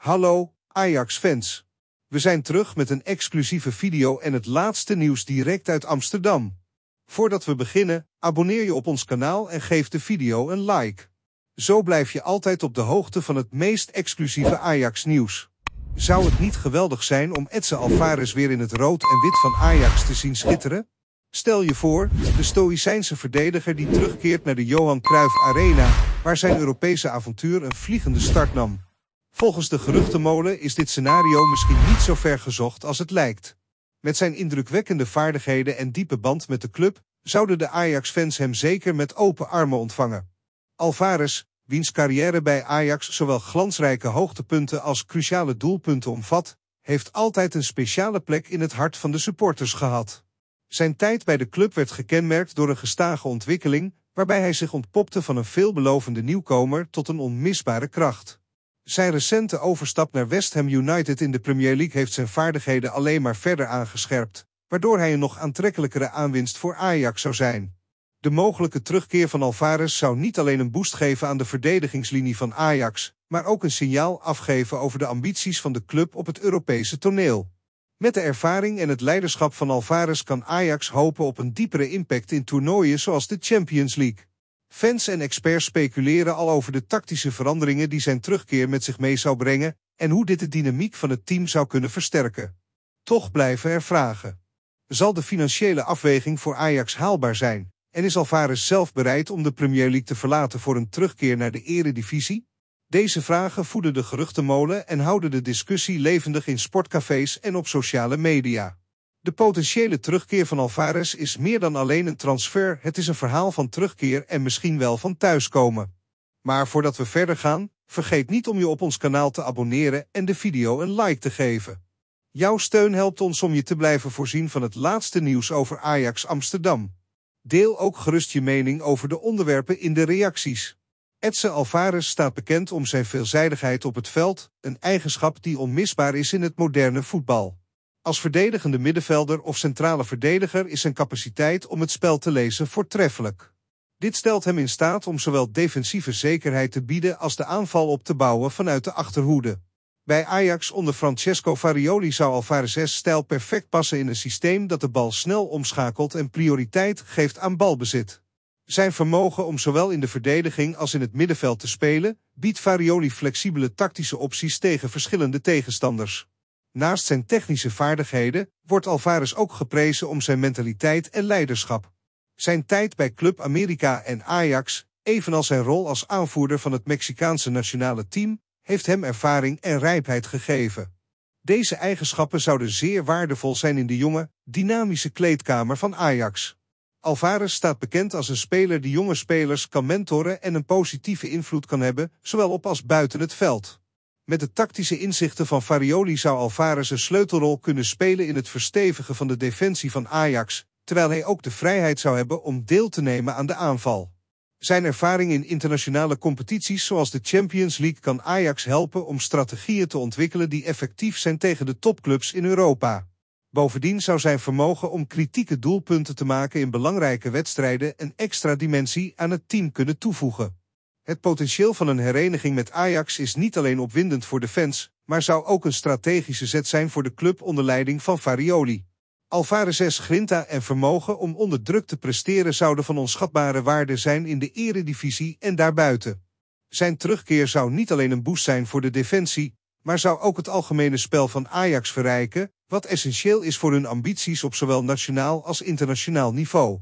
Hallo, Ajax-fans. We zijn terug met een exclusieve video en het laatste nieuws direct uit Amsterdam. Voordat we beginnen, abonneer je op ons kanaal en geef de video een like. Zo blijf je altijd op de hoogte van het meest exclusieve Ajax-nieuws. Zou het niet geweldig zijn om Edse Alvarez weer in het rood en wit van Ajax te zien schitteren? Stel je voor, de Stoïcijnse verdediger die terugkeert naar de Johan Cruijff Arena, waar zijn Europese avontuur een vliegende start nam. Volgens de geruchtenmolen is dit scenario misschien niet zo ver gezocht als het lijkt. Met zijn indrukwekkende vaardigheden en diepe band met de club zouden de Ajax-fans hem zeker met open armen ontvangen. Alvarez, wiens carrière bij Ajax zowel glansrijke hoogtepunten als cruciale doelpunten omvat, heeft altijd een speciale plek in het hart van de supporters gehad. Zijn tijd bij de club werd gekenmerkt door een gestage ontwikkeling, waarbij hij zich ontpopte van een veelbelovende nieuwkomer tot een onmisbare kracht. Zijn recente overstap naar West Ham United in de Premier League heeft zijn vaardigheden alleen maar verder aangescherpt, waardoor hij een nog aantrekkelijkere aanwinst voor Ajax zou zijn. De mogelijke terugkeer van Alvarez zou niet alleen een boost geven aan de verdedigingslinie van Ajax, maar ook een signaal afgeven over de ambities van de club op het Europese toneel. Met de ervaring en het leiderschap van Alvarez kan Ajax hopen op een diepere impact in toernooien zoals de Champions League. Fans en experts speculeren al over de tactische veranderingen die zijn terugkeer met zich mee zou brengen en hoe dit de dynamiek van het team zou kunnen versterken. Toch blijven er vragen. Zal de financiële afweging voor Ajax haalbaar zijn? En is Alvarez zelf bereid om de Premier League te verlaten voor een terugkeer naar de eredivisie? Deze vragen voeden de geruchtenmolen en houden de discussie levendig in sportcafés en op sociale media. De potentiële terugkeer van Alvarez is meer dan alleen een transfer. Het is een verhaal van terugkeer en misschien wel van thuiskomen. Maar voordat we verder gaan, vergeet niet om je op ons kanaal te abonneren en de video een like te geven. Jouw steun helpt ons om je te blijven voorzien van het laatste nieuws over Ajax Amsterdam. Deel ook gerust je mening over de onderwerpen in de reacties. Edse Alvarez staat bekend om zijn veelzijdigheid op het veld, een eigenschap die onmisbaar is in het moderne voetbal. Als verdedigende middenvelder of centrale verdediger is zijn capaciteit om het spel te lezen voortreffelijk. Dit stelt hem in staat om zowel defensieve zekerheid te bieden als de aanval op te bouwen vanuit de achterhoede. Bij Ajax onder Francesco Farioli zou Alvarez's stijl perfect passen in een systeem dat de bal snel omschakelt en prioriteit geeft aan balbezit. Zijn vermogen om zowel in de verdediging als in het middenveld te spelen, biedt Farioli flexibele tactische opties tegen verschillende tegenstanders. Naast zijn technische vaardigheden wordt Alvarez ook geprezen om zijn mentaliteit en leiderschap. Zijn tijd bij Club America en Ajax, evenals zijn rol als aanvoerder van het Mexicaanse nationale team, heeft hem ervaring en rijpheid gegeven. Deze eigenschappen zouden zeer waardevol zijn in de jonge, dynamische kleedkamer van Ajax. Alvarez staat bekend als een speler die jonge spelers kan mentoren en een positieve invloed kan hebben, zowel op als buiten het veld. Met de tactische inzichten van Farioli zou Alvarez een sleutelrol kunnen spelen in het verstevigen van de defensie van Ajax, terwijl hij ook de vrijheid zou hebben om deel te nemen aan de aanval. Zijn ervaring in internationale competities zoals de Champions League kan Ajax helpen om strategieën te ontwikkelen die effectief zijn tegen de topclubs in Europa. Bovendien zou zijn vermogen om kritieke doelpunten te maken in belangrijke wedstrijden een extra dimensie aan het team kunnen toevoegen. Het potentieel van een hereniging met Ajax is niet alleen opwindend voor de fans, maar zou ook een strategische zet zijn voor de club onder leiding van Farioli. Alvarez's grinta en vermogen om onder druk te presteren zouden van onschatbare waarde zijn in de eredivisie en daarbuiten. Zijn terugkeer zou niet alleen een boost zijn voor de defensie, maar zou ook het algemene spel van Ajax verrijken, wat essentieel is voor hun ambities op zowel nationaal als internationaal niveau.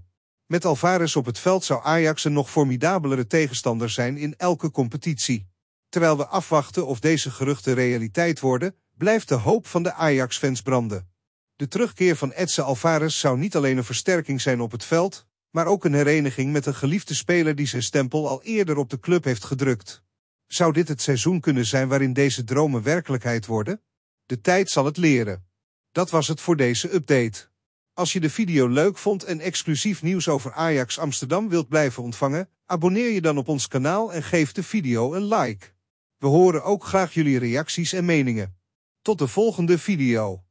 Met Alvarez op het veld zou Ajax een nog formidabelere tegenstander zijn in elke competitie. Terwijl we afwachten of deze geruchten realiteit worden, blijft de hoop van de Ajax-fans branden. De terugkeer van Edse Alvarez zou niet alleen een versterking zijn op het veld, maar ook een hereniging met een geliefde speler die zijn stempel al eerder op de club heeft gedrukt. Zou dit het seizoen kunnen zijn waarin deze dromen werkelijkheid worden? De tijd zal het leren. Dat was het voor deze update. Als je de video leuk vond en exclusief nieuws over Ajax Amsterdam wilt blijven ontvangen, abonneer je dan op ons kanaal en geef de video een like. We horen ook graag jullie reacties en meningen. Tot de volgende video.